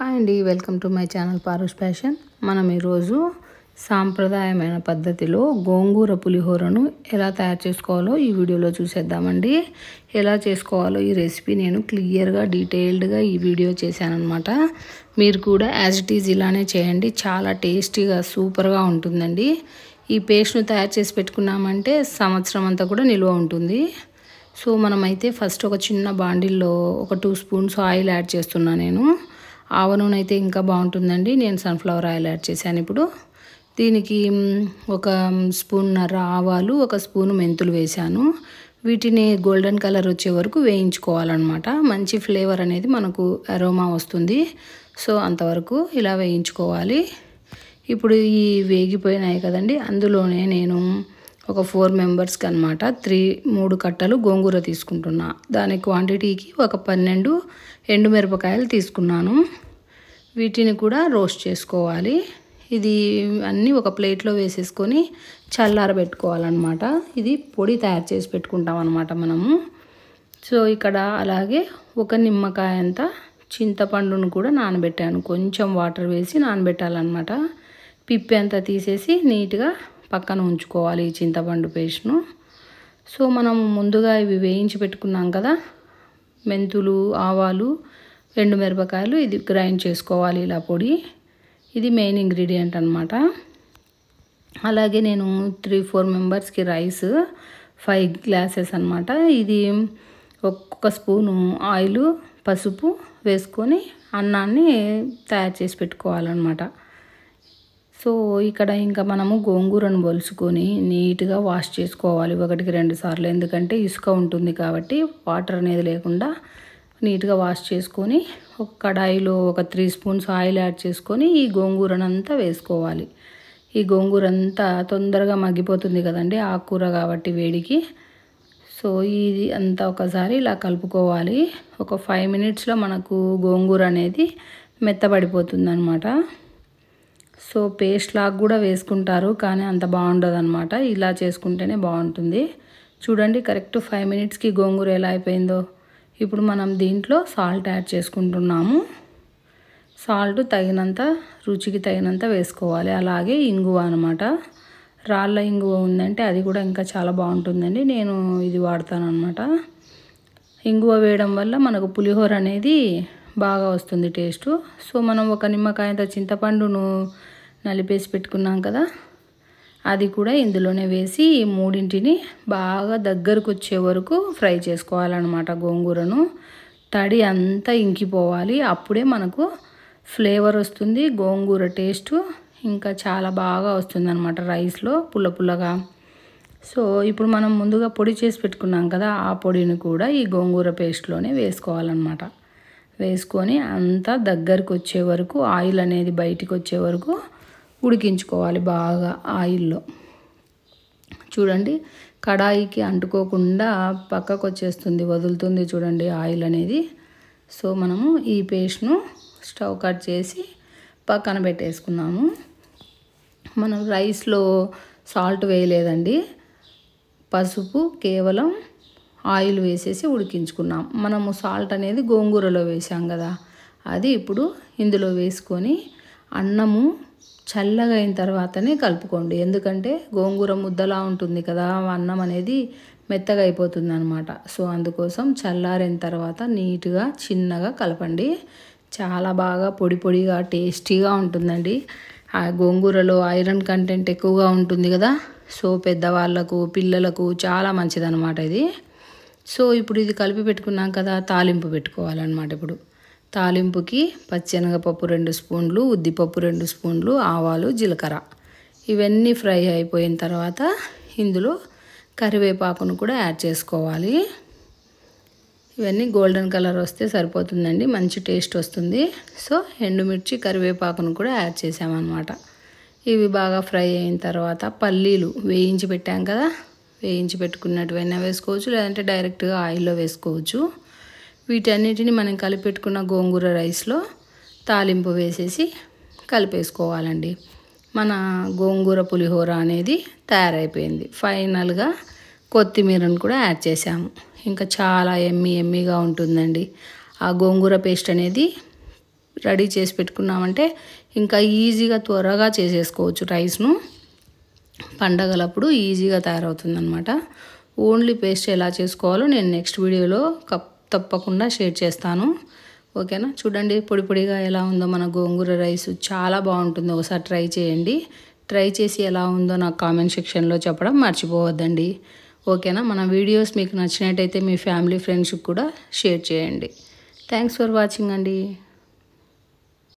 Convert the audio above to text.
hi అండి welcome to my channel Parush fashion మనం ఈరోజు సాంప్రదాయమైన పద్ధతిలో గోంగూర పులిహోరను ఎలా తయారు చేసుకోవాలో ఈ వీడియోలో చూసేద్దామండి ఎలా చేసుకోవాలో ఈ రెసిపీ నేను క్లియర్గా డీటెయిల్డ్గా ఈ వీడియో చేశానమాట మీరు కూడా యాజ్ ఇట్ ఈజ్ ఇలానే చేయండి చాలా టేస్టీగా సూపర్గా ఉంటుందండి ఈ పేస్ట్ను తయారు చేసి పెట్టుకున్నామంటే సంవత్సరం అంతా కూడా నిల్వ ఉంటుంది సో మనమైతే ఫస్ట్ ఒక చిన్న బాండిల్లో ఒక టూ స్పూన్స్ ఆయిల్ యాడ్ చేస్తున్నాను నేను ఆవ నూనె అయితే ఇంకా బాగుంటుందండి నేను సన్ఫ్లవర్ ఆయిల్ యాడ్ చేశాను ఇప్పుడు దీనికి ఒక స్పూన్నర ఆవాలు ఒక స్పూన్ మెంతులు వేశాను వీటిని గోల్డెన్ కలర్ వచ్చే వరకు వేయించుకోవాలన్నమాట మంచి ఫ్లేవర్ అనేది మనకు అరోమా వస్తుంది సో అంతవరకు ఇలా వేయించుకోవాలి ఇప్పుడు ఈ వేగిపోయినాయి కదండి అందులోనే నేను ఒక ఫోర్ మెంబర్స్కి అనమాట త్రీ మూడు కట్టలు గోంగూర తీసుకుంటున్నా దాని క్వాంటిటీకి ఒక పన్నెండు ఎండుమిరపకాయలు తీసుకున్నాను వీటిని కూడా రోస్ట్ చేసుకోవాలి ఇది అన్నీ ఒక ప్లేట్లో వేసేసుకొని చల్లారబెట్టుకోవాలన్నమాట ఇది పొడి తయారు చేసి పెట్టుకుంటాం అనమాట మనము సో ఇక్కడ అలాగే ఒక నిమ్మకాయ అంతా చింతపండును కూడా నానబెట్టాను కొంచెం వాటర్ వేసి నానబెట్టాలన్నమాట పిప్పి అంతా తీసేసి నీట్గా పక్కన ఉంచుకోవాలి ఈ చింతపండు పేస్ట్ను సో మనం ముందుగా ఇవి వేయించి పెట్టుకున్నాం కదా మెంతులు ఆవాలు మిరపకాయలు ఇది గ్రైండ్ చేసుకోవాలి ఇలా పొడి ఇది మెయిన్ ఇంగ్రీడియంట్ అనమాట అలాగే నేను త్రీ ఫోర్ మెంబర్స్కి రైస్ ఫైవ్ గ్లాసెస్ అనమాట ఇది ఒక్కొక్క స్పూను ఆయిల్ పసుపు వేసుకొని అన్నాన్ని తయారు చేసి పెట్టుకోవాలన్నమాట సో ఇక్కడ ఇంకా మనము గోంగూరను బొలుసుకొని నీట్గా వాష్ చేసుకోవాలి ఒకటికి రెండు సార్లు ఎందుకంటే ఇసుక ఉంటుంది కాబట్టి వాటర్ అనేది లేకుండా నీట్గా వాష్ చేసుకొని ఒక కడాయిలో ఒక త్రీ స్పూన్స్ ఆయిల్ యాడ్ చేసుకొని ఈ గోంగూరనంతా వేసుకోవాలి ఈ గోంగూర అంతా తొందరగా మగ్గిపోతుంది కదండి ఆకుకూర కాబట్టి వేడికి సో ఇది అంతా ఒకసారి ఇలా కలుపుకోవాలి ఒక ఫైవ్ మినిట్స్లో మనకు గోంగూర అనేది మెత్తబడిపోతుంది అనమాట సో పేస్ట్ లాగా కూడా వేసుకుంటారు కానీ అంత బాగుండదు అనమాట ఇలా చేసుకుంటేనే బాగుంటుంది చూడండి కరెక్ట్ ఫైవ్ మినిట్స్కి గోంగూర ఎలా అయిపోయిందో ఇప్పుడు మనం దీంట్లో సాల్ట్ యాడ్ చేసుకుంటున్నాము సాల్ట్ తగినంత రుచికి తగినంత వేసుకోవాలి అలాగే ఇంగువ అనమాట రాళ్ళ ఇంగువ ఉందంటే అది కూడా ఇంకా చాలా బాగుంటుందండి నేను ఇది వాడతాను అనమాట ఇంగువ వేయడం వల్ల మనకు పులిహోర అనేది బాగా వస్తుంది టేస్ట్ సో మనం ఒక నిమ్మకాయంత చింతపండును నలిపేసి పెట్టుకున్నాం కదా అది కూడా ఇందులోనే వేసి ఈ మూడింటిని బాగా దగ్గరకు వచ్చే వరకు ఫ్రై చేసుకోవాలన్నమాట గోంగూరను తడి అంతా ఇంకిపోవాలి అప్పుడే మనకు ఫ్లేవర్ వస్తుంది గోంగూర టేస్ట్ ఇంకా చాలా బాగా వస్తుంది అనమాట రైస్లో పుల్ల పుల్లగా సో ఇప్పుడు మనం ముందుగా పొడి చేసి పెట్టుకున్నాం కదా ఆ పొడిని కూడా ఈ గోంగూర పేస్ట్లోనే వేసుకోవాలన్నమాట వేసుకొని అంతా దగ్గరకు వచ్చే వరకు ఆయిల్ అనేది బయటికి వచ్చే వరకు ఉడికించుకోవాలి బాగా ఆయిల్లో చూడండి కడాయికి అంటుకోకుండా పక్కకు వచ్చేస్తుంది వదులుతుంది చూడండి ఆయిల్ అనేది సో మనము ఈ పేస్ట్ను స్టవ్ కట్ చేసి పక్కన పెట్టేసుకున్నాము మనం రైస్లో సాల్ట్ వేయలేదండి పసుపు కేవలం ఆయిల్ వేసేసి ఉడికించుకున్నాం మనము సాల్ట్ అనేది గోంగూరలో వేసాం కదా అది ఇప్పుడు ఇందులో వేసుకొని అన్నము చల్లగా అయిన తర్వాతనే కలుపుకోండి ఎందుకంటే గోంగూర ముద్దలా ఉంటుంది కదా అన్నం అనేది మెత్తగా అయిపోతుంది అనమాట సో అందుకోసం చల్లారిన తర్వాత నీట్గా చిన్నగా కలపండి చాలా బాగా పొడి పొడిగా టేస్టీగా ఉంటుందండి ఆ గోంగూరలో ఐరన్ కంటెంట్ ఎక్కువగా ఉంటుంది కదా సో పెద్దవాళ్ళకు పిల్లలకు చాలా మంచిదనమాట ఇది సో ఇప్పుడు ఇది కలిపి పెట్టుకున్నాం కదా తాలింపు పెట్టుకోవాలన్నమాట ఇప్పుడు తాలింపుకి పచ్చెనగపప్పు రెండు స్పూన్లు ఉద్దిపప్పు రెండు స్పూన్లు ఆవాలు జీలకర్ర ఇవన్నీ ఫ్రై అయిపోయిన తర్వాత ఇందులో కరివేపాకును కూడా యాడ్ చేసుకోవాలి ఇవన్నీ గోల్డెన్ కలర్ వస్తే సరిపోతుందండి మంచి టేస్ట్ వస్తుంది సో ఎండుమిర్చి కరివేపాకును కూడా యాడ్ చేసామన్నమాట ఇవి బాగా ఫ్రై అయిన తర్వాత పల్లీలు వేయించి పెట్టాం కదా వేయించి పెట్టుకున్నట్టువైనా వేసుకోవచ్చు లేదంటే డైరెక్ట్గా ఆయిల్లో వేసుకోవచ్చు వీటన్నిటిని మనం కలిపెట్టుకున్న గోంగూర రైస్లో తాలింపు వేసేసి కలిపేసుకోవాలండి మన గోంగూర పులిహోర అనేది తయారైపోయింది ఫైనల్గా కొత్తిమీరను కూడా యాడ్ చేసాము ఇంకా చాలా ఎమ్మి ఎమ్మిగా ఉంటుందండి ఆ గోంగూర పేస్ట్ అనేది రెడీ చేసి పెట్టుకున్నామంటే ఇంకా ఈజీగా త్వరగా చేసేసుకోవచ్చు రైస్ను పండగలప్పుడు ఈజీగా తయారవుతుందనమాట ఓన్లీ పేస్ట్ ఎలా చేసుకోవాలో నేను నెక్స్ట్ వీడియోలో కప్ తప్పకుండా షేర్ చేస్తాను ఓకేనా చూడండి పొడి పొడిగా ఎలా ఉందో మన గోంగూర రైస్ చాలా బాగుంటుంది ఒకసారి ట్రై చేయండి ట్రై చేసి ఎలా ఉందో నాకు కామెంట్ సెక్షన్లో చెప్పడం మర్చిపోవద్దండి ఓకేనా మన వీడియోస్ మీకు నచ్చినట్టయితే మీ ఫ్యామిలీ ఫ్రెండ్స్కి కూడా షేర్ చేయండి థ్యాంక్స్ ఫర్ వాచింగ్ అండి